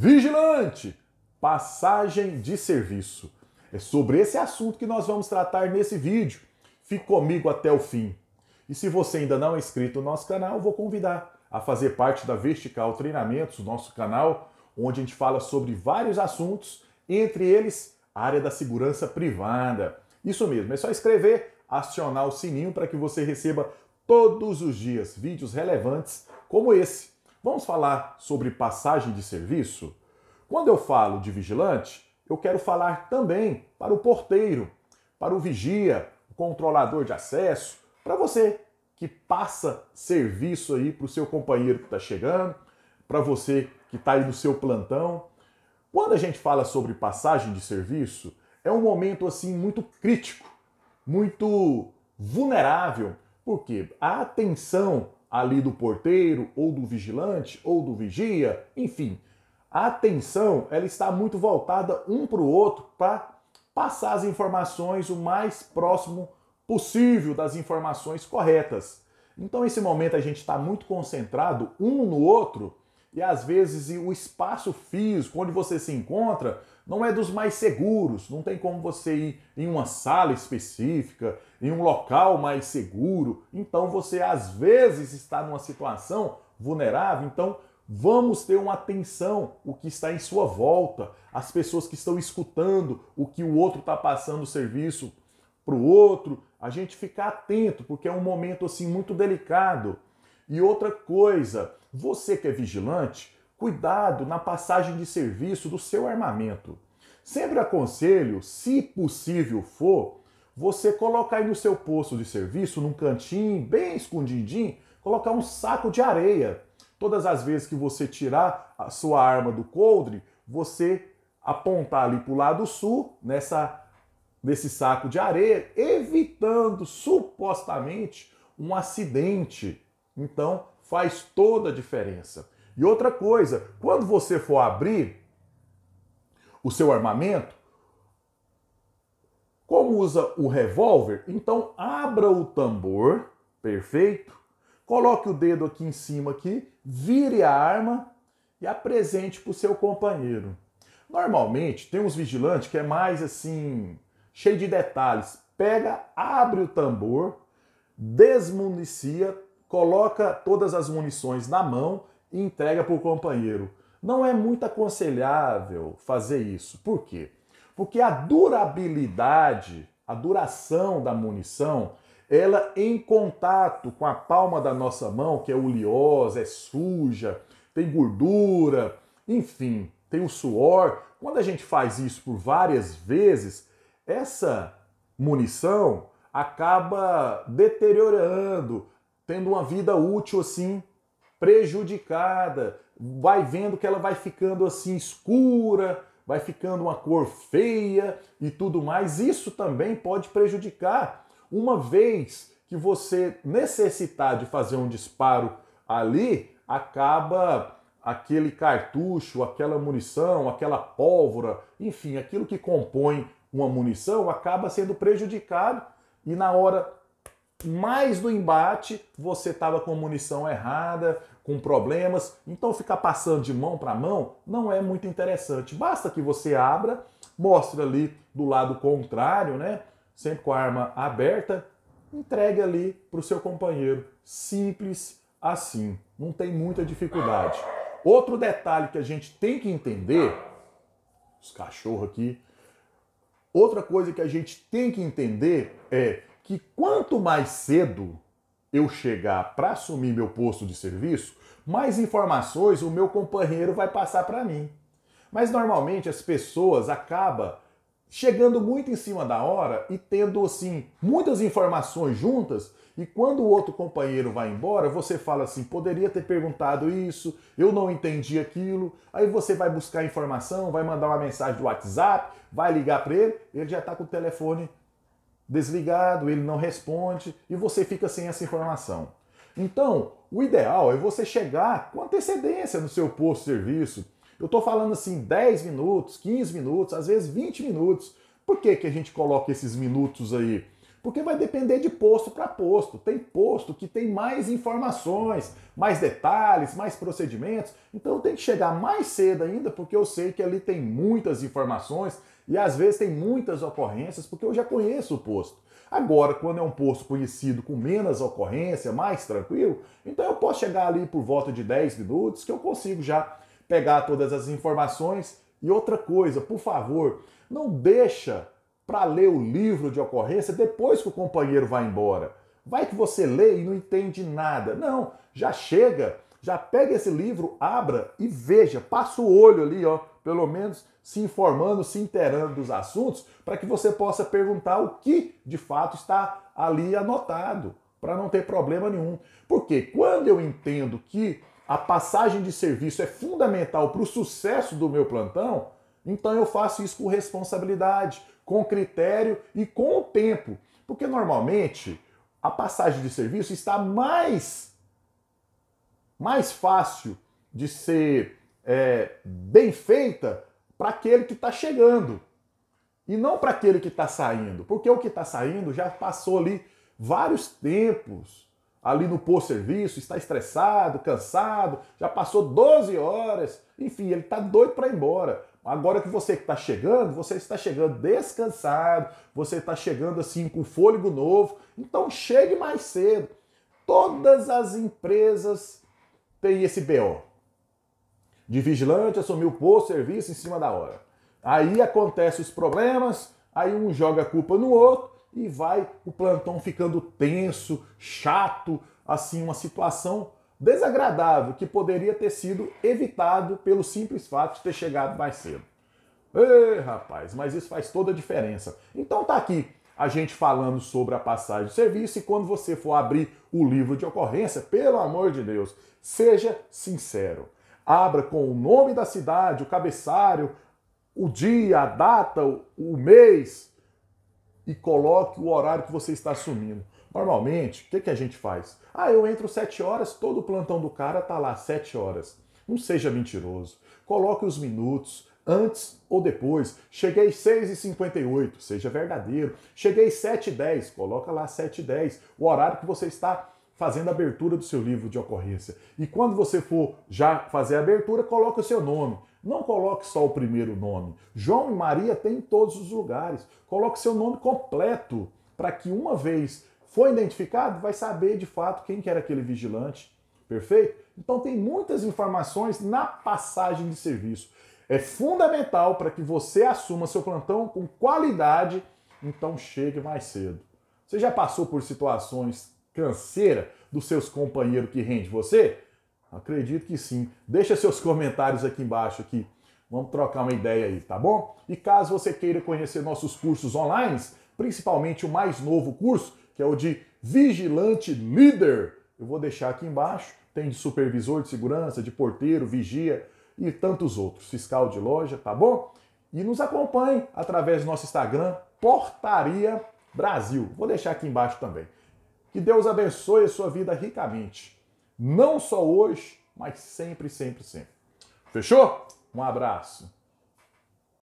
Vigilante! Passagem de serviço. É sobre esse assunto que nós vamos tratar nesse vídeo. Fique comigo até o fim. E se você ainda não é inscrito no nosso canal, vou convidar a fazer parte da Vertical Treinamentos, nosso canal, onde a gente fala sobre vários assuntos, entre eles a área da segurança privada. Isso mesmo, é só escrever, acionar o sininho para que você receba todos os dias vídeos relevantes como esse Vamos falar sobre passagem de serviço? Quando eu falo de vigilante, eu quero falar também para o porteiro, para o vigia, o controlador de acesso, para você que passa serviço aí para o seu companheiro que está chegando, para você que está aí no seu plantão. Quando a gente fala sobre passagem de serviço, é um momento assim muito crítico, muito vulnerável, porque a atenção ali do porteiro, ou do vigilante, ou do vigia, enfim. A atenção ela está muito voltada um para o outro para passar as informações o mais próximo possível das informações corretas. Então, nesse momento, a gente está muito concentrado um no outro e às vezes o espaço físico onde você se encontra não é dos mais seguros, não tem como você ir em uma sala específica, em um local mais seguro. Então você às vezes está numa situação vulnerável, então vamos ter uma atenção o que está em sua volta, as pessoas que estão escutando o que o outro está passando o serviço para o outro, a gente ficar atento, porque é um momento assim muito delicado. E outra coisa, você que é vigilante, cuidado na passagem de serviço do seu armamento. Sempre aconselho, se possível for, você colocar aí no seu posto de serviço, num cantinho, bem escondidinho, colocar um saco de areia. Todas as vezes que você tirar a sua arma do coldre, você apontar ali para o lado sul, nessa, nesse saco de areia, evitando supostamente um acidente. Então, faz toda a diferença. E outra coisa, quando você for abrir o seu armamento, como usa o revólver, então abra o tambor, perfeito? Coloque o dedo aqui em cima aqui, vire a arma e apresente para o seu companheiro. Normalmente tem uns vigilantes que é mais assim, cheio de detalhes. Pega, abre o tambor, desmunicia, coloca todas as munições na mão e entrega para o companheiro. Não é muito aconselhável fazer isso. Por quê? Porque a durabilidade, a duração da munição, ela em contato com a palma da nossa mão, que é oleosa, é suja, tem gordura, enfim, tem o suor. Quando a gente faz isso por várias vezes, essa munição acaba deteriorando, tendo uma vida útil assim prejudicada, vai vendo que ela vai ficando assim escura, vai ficando uma cor feia e tudo mais. Isso também pode prejudicar. Uma vez que você necessitar de fazer um disparo ali, acaba aquele cartucho, aquela munição, aquela pólvora, enfim, aquilo que compõe uma munição acaba sendo prejudicado e na hora mais no embate você estava com munição errada, com problemas, então ficar passando de mão para mão não é muito interessante. Basta que você abra, mostre ali do lado contrário, né? Sempre com a arma aberta, entregue ali para o seu companheiro. Simples assim, não tem muita dificuldade. Outro detalhe que a gente tem que entender, os cachorros aqui, outra coisa que a gente tem que entender é que quanto mais cedo eu chegar para assumir meu posto de serviço, mais informações o meu companheiro vai passar para mim. Mas normalmente as pessoas acabam chegando muito em cima da hora e tendo assim muitas informações juntas e quando o outro companheiro vai embora, você fala assim: "Poderia ter perguntado isso, eu não entendi aquilo". Aí você vai buscar informação, vai mandar uma mensagem do WhatsApp, vai ligar para ele, ele já está com o telefone desligado, ele não responde e você fica sem essa informação. Então, o ideal é você chegar com antecedência no seu posto de serviço. Eu estou falando assim 10 minutos, 15 minutos, às vezes 20 minutos. Por que, que a gente coloca esses minutos aí? Porque vai depender de posto para posto. Tem posto que tem mais informações, mais detalhes, mais procedimentos. Então tem que chegar mais cedo ainda, porque eu sei que ali tem muitas informações, e às vezes tem muitas ocorrências, porque eu já conheço o posto. Agora, quando é um posto conhecido com menos ocorrência, mais tranquilo, então eu posso chegar ali por volta de 10 minutos, que eu consigo já pegar todas as informações. E outra coisa, por favor, não deixa para ler o livro de ocorrência depois que o companheiro vai embora. Vai que você lê e não entende nada. Não, já chega, já pega esse livro, abra e veja, passa o olho ali, ó, pelo menos se informando, se inteirando dos assuntos, para que você possa perguntar o que de fato está ali anotado, para não ter problema nenhum. Porque quando eu entendo que a passagem de serviço é fundamental para o sucesso do meu plantão, então eu faço isso com responsabilidade, com critério e com o tempo. Porque normalmente a passagem de serviço está mais mais fácil de ser é, bem feita para aquele que está chegando e não para aquele que está saindo, porque o que está saindo já passou ali vários tempos ali no pós-serviço, está estressado, cansado, já passou 12 horas, enfim, ele está doido para ir embora. Agora que você está chegando, você está chegando descansado, você está chegando assim com fôlego novo, então chegue mais cedo. Todas as empresas têm esse BO de vigilante, assumiu o posto, serviço em cima da hora. Aí acontecem os problemas, aí um joga a culpa no outro e vai o plantão ficando tenso, chato, assim, uma situação desagradável que poderia ter sido evitado pelo simples fato de ter chegado mais cedo. Ei, rapaz, mas isso faz toda a diferença. Então tá aqui a gente falando sobre a passagem de serviço e quando você for abrir o livro de ocorrência, pelo amor de Deus, seja sincero abra com o nome da cidade, o cabeçalho, o dia, a data, o mês e coloque o horário que você está assumindo. Normalmente, o que, que a gente faz? Ah, eu entro 7 horas, todo o plantão do cara tá lá 7 horas. Não seja mentiroso. Coloque os minutos antes ou depois. Cheguei 6h58, seja verdadeiro. Cheguei 7h10, coloca lá 7h10, o horário que você está fazendo a abertura do seu livro de ocorrência. E quando você for já fazer a abertura, coloque o seu nome. Não coloque só o primeiro nome. João e Maria tem em todos os lugares. Coloque seu nome completo para que uma vez foi identificado, vai saber de fato quem que era aquele vigilante. Perfeito? Então tem muitas informações na passagem de serviço. É fundamental para que você assuma seu plantão com qualidade, então chegue mais cedo. Você já passou por situações canseira dos seus companheiros que rende você? Acredito que sim. Deixa seus comentários aqui embaixo aqui. Vamos trocar uma ideia aí, tá bom? E caso você queira conhecer nossos cursos online, principalmente o mais novo curso, que é o de Vigilante Líder, eu vou deixar aqui embaixo. Tem de supervisor de segurança, de porteiro, vigia e tantos outros, fiscal de loja, tá bom? E nos acompanhe através do nosso Instagram, Portaria Brasil. Vou deixar aqui embaixo também. Que Deus abençoe a sua vida ricamente. Não só hoje, mas sempre, sempre, sempre. Fechou? Um abraço.